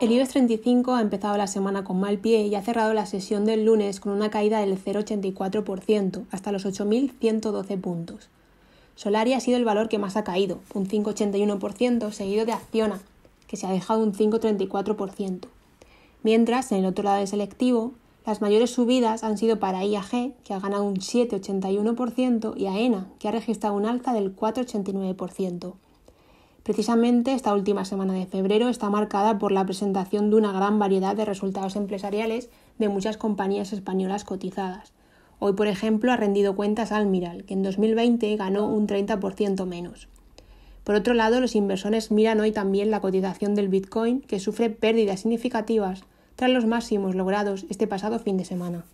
El IBEX 35 ha empezado la semana con mal pie y ha cerrado la sesión del lunes con una caída del 0,84% hasta los 8.112 puntos. Solari ha sido el valor que más ha caído, un 5,81%, seguido de Acciona, que se ha dejado un 5,34%. Mientras, en el otro lado del selectivo, las mayores subidas han sido para IAG, que ha ganado un 7,81%, y AENA, que ha registrado un alza del 4,89%. Precisamente esta última semana de febrero está marcada por la presentación de una gran variedad de resultados empresariales de muchas compañías españolas cotizadas. Hoy, por ejemplo, ha rendido cuentas Almiral, que en 2020 ganó un 30% menos. Por otro lado, los inversores miran hoy también la cotización del Bitcoin, que sufre pérdidas significativas tras los máximos logrados este pasado fin de semana.